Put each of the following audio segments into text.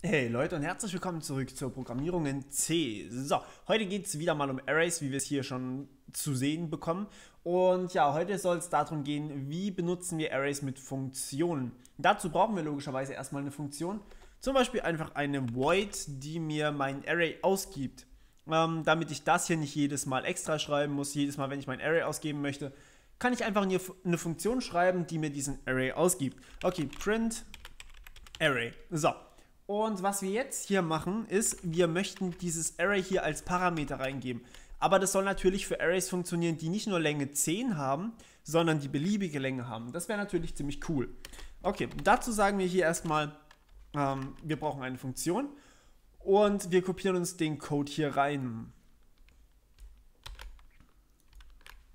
Hey Leute und herzlich willkommen zurück zur Programmierung in C. So, heute geht es wieder mal um Arrays, wie wir es hier schon zu sehen bekommen. Und ja, heute soll es darum gehen, wie benutzen wir Arrays mit Funktionen. Dazu brauchen wir logischerweise erstmal eine Funktion, zum Beispiel einfach eine Void, die mir mein Array ausgibt. Ähm, damit ich das hier nicht jedes Mal extra schreiben muss, jedes Mal, wenn ich mein Array ausgeben möchte, kann ich einfach eine Funktion schreiben, die mir diesen Array ausgibt. Okay, print Array. So. Und was wir jetzt hier machen, ist, wir möchten dieses Array hier als Parameter reingeben. Aber das soll natürlich für Arrays funktionieren, die nicht nur Länge 10 haben, sondern die beliebige Länge haben. Das wäre natürlich ziemlich cool. Okay, dazu sagen wir hier erstmal, ähm, wir brauchen eine Funktion und wir kopieren uns den Code hier rein.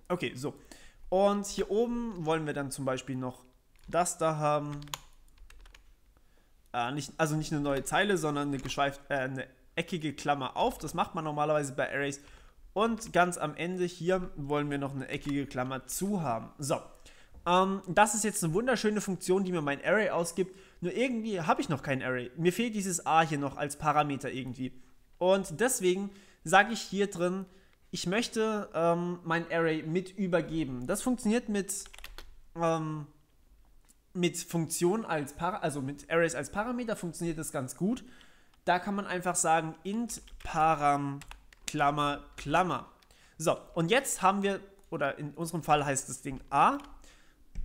Okay, so. Und hier oben wollen wir dann zum Beispiel noch das da haben, äh, nicht, also nicht eine neue Zeile, sondern eine, geschweift, äh, eine eckige Klammer auf. Das macht man normalerweise bei Arrays. Und ganz am Ende hier wollen wir noch eine eckige Klammer zu haben. So, ähm, das ist jetzt eine wunderschöne Funktion, die mir mein Array ausgibt. Nur irgendwie habe ich noch kein Array. Mir fehlt dieses A hier noch als Parameter irgendwie. Und deswegen sage ich hier drin, ich möchte ähm, mein Array mit übergeben. Das funktioniert mit ähm, mit Funktion als Para also mit Arrays als Parameter funktioniert das ganz gut. Da kann man einfach sagen int param Klammer Klammer. So, und jetzt haben wir, oder in unserem Fall heißt das Ding a.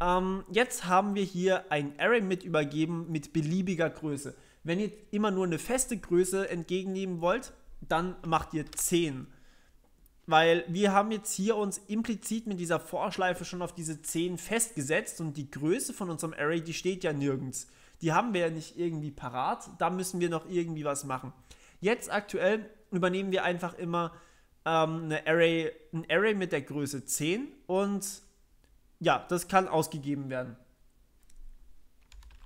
Ähm, jetzt haben wir hier ein Array mit übergeben mit beliebiger Größe. Wenn ihr immer nur eine feste Größe entgegennehmen wollt, dann macht ihr 10 weil wir haben jetzt hier uns implizit mit dieser Vorschleife schon auf diese 10 festgesetzt und die Größe von unserem Array, die steht ja nirgends. Die haben wir ja nicht irgendwie parat, da müssen wir noch irgendwie was machen. Jetzt aktuell übernehmen wir einfach immer ähm, eine Array, ein Array mit der Größe 10 und ja, das kann ausgegeben werden.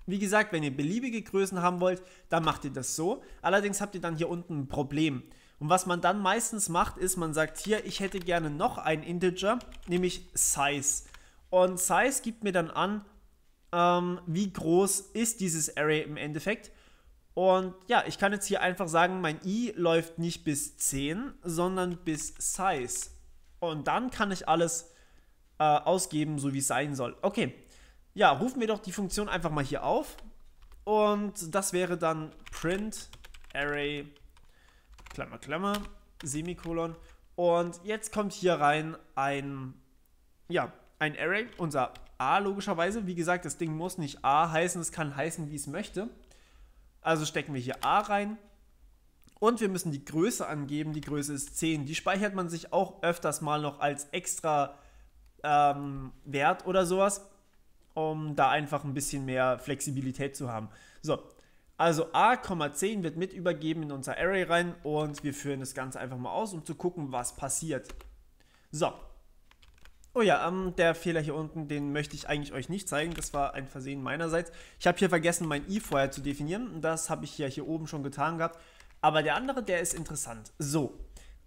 Wie gesagt, wenn ihr beliebige Größen haben wollt, dann macht ihr das so. Allerdings habt ihr dann hier unten ein Problem. Und was man dann meistens macht, ist, man sagt hier, ich hätte gerne noch ein Integer, nämlich Size. Und Size gibt mir dann an, ähm, wie groß ist dieses Array im Endeffekt. Und ja, ich kann jetzt hier einfach sagen, mein i läuft nicht bis 10, sondern bis Size. Und dann kann ich alles äh, ausgeben, so wie es sein soll. Okay, ja, rufen wir doch die Funktion einfach mal hier auf. Und das wäre dann print array Klammer, Klammer, Semikolon. Und jetzt kommt hier rein ein, ja, ein Array, unser A logischerweise. Wie gesagt, das Ding muss nicht A heißen, es kann heißen, wie es möchte. Also stecken wir hier A rein. Und wir müssen die Größe angeben, die Größe ist 10. Die speichert man sich auch öfters mal noch als extra ähm, Wert oder sowas, um da einfach ein bisschen mehr Flexibilität zu haben. So, also A, 10 wird mit übergeben in unser Array rein und wir führen das Ganze einfach mal aus, um zu gucken, was passiert. So. Oh ja, ähm, der Fehler hier unten, den möchte ich eigentlich euch nicht zeigen. Das war ein Versehen meinerseits. Ich habe hier vergessen, mein i vorher zu definieren. Das habe ich ja hier oben schon getan gehabt. Aber der andere, der ist interessant. So,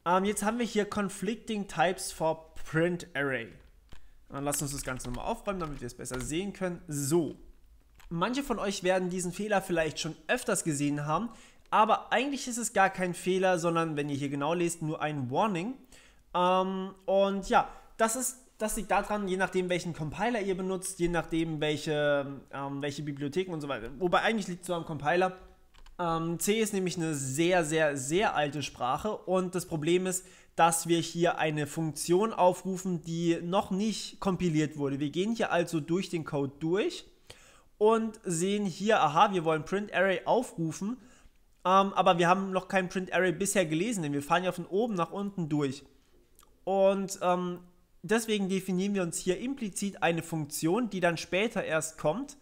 ähm, jetzt haben wir hier Conflicting Types for Print Array. Dann lasst uns das Ganze nochmal aufräumen, damit wir es besser sehen können. So, manche von euch werden diesen Fehler vielleicht schon öfters gesehen haben, aber eigentlich ist es gar kein Fehler, sondern wenn ihr hier genau lest, nur ein Warning. Ähm, und ja, das ist das liegt daran, je nachdem, welchen Compiler ihr benutzt, je nachdem, welche, ähm, welche Bibliotheken und so weiter. Wobei eigentlich liegt es so am Compiler. Ähm, C ist nämlich eine sehr, sehr, sehr alte Sprache und das Problem ist, dass wir hier eine Funktion aufrufen, die noch nicht kompiliert wurde. Wir gehen hier also durch den Code durch und sehen hier, aha, wir wollen Print Array aufrufen, ähm, aber wir haben noch kein Print Array bisher gelesen, denn wir fahren ja von oben nach unten durch. Und ähm, deswegen definieren wir uns hier implizit eine Funktion, die dann später erst kommt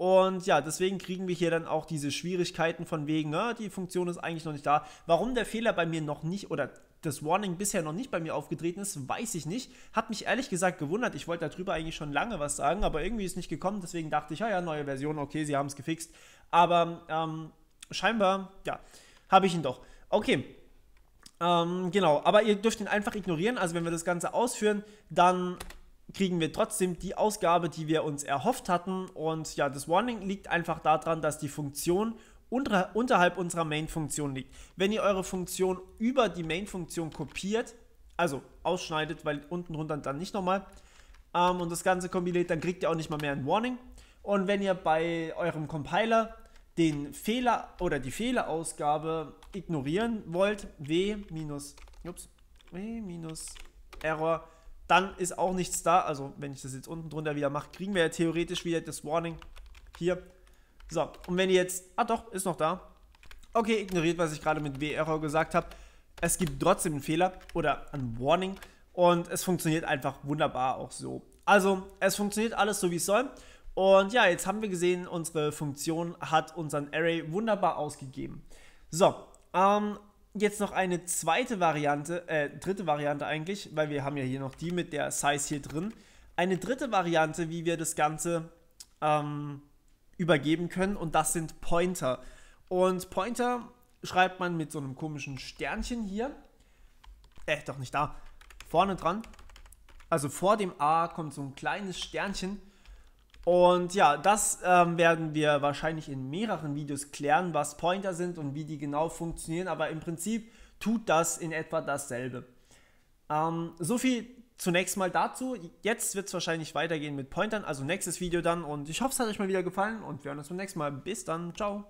und ja, deswegen kriegen wir hier dann auch diese Schwierigkeiten von wegen, ne, die Funktion ist eigentlich noch nicht da. Warum der Fehler bei mir noch nicht oder das Warning bisher noch nicht bei mir aufgetreten ist, weiß ich nicht. Hat mich ehrlich gesagt gewundert. Ich wollte darüber eigentlich schon lange was sagen, aber irgendwie ist nicht gekommen. Deswegen dachte ich, ja, ja, neue Version, okay, sie haben es gefixt. Aber ähm, scheinbar, ja, habe ich ihn doch. Okay. Ähm, genau, aber ihr dürft ihn einfach ignorieren. Also wenn wir das Ganze ausführen, dann kriegen wir trotzdem die Ausgabe, die wir uns erhofft hatten. Und ja, das Warning liegt einfach daran, dass die Funktion unter, unterhalb unserer Main-Funktion liegt. Wenn ihr eure Funktion über die Main-Funktion kopiert, also ausschneidet, weil unten runter dann nicht nochmal, ähm, und das Ganze kompiliert, dann kriegt ihr auch nicht mal mehr ein Warning. Und wenn ihr bei eurem Compiler den Fehler oder die Fehlerausgabe ignorieren wollt, w-error dann ist auch nichts da. Also wenn ich das jetzt unten drunter wieder mache, kriegen wir ja theoretisch wieder das Warning hier. So, und wenn ihr jetzt, ah doch, ist noch da. Okay, ignoriert, was ich gerade mit W-Error gesagt habe. Es gibt trotzdem einen Fehler oder ein Warning und es funktioniert einfach wunderbar auch so. Also, es funktioniert alles so, wie es soll. Und ja, jetzt haben wir gesehen, unsere Funktion hat unseren Array wunderbar ausgegeben. So, ähm, jetzt noch eine zweite Variante, äh, dritte Variante eigentlich, weil wir haben ja hier noch die mit der Size hier drin. Eine dritte Variante, wie wir das Ganze ähm, übergeben können und das sind Pointer. Und Pointer schreibt man mit so einem komischen Sternchen hier. Äh, doch nicht da. Vorne dran. Also vor dem A kommt so ein kleines Sternchen und ja, das ähm, werden wir wahrscheinlich in mehreren Videos klären, was Pointer sind und wie die genau funktionieren. Aber im Prinzip tut das in etwa dasselbe. Ähm, so viel zunächst mal dazu. Jetzt wird es wahrscheinlich weitergehen mit Pointern. Also nächstes Video dann. Und ich hoffe, es hat euch mal wieder gefallen. Und wir hören uns beim nächsten Mal. Bis dann. Ciao.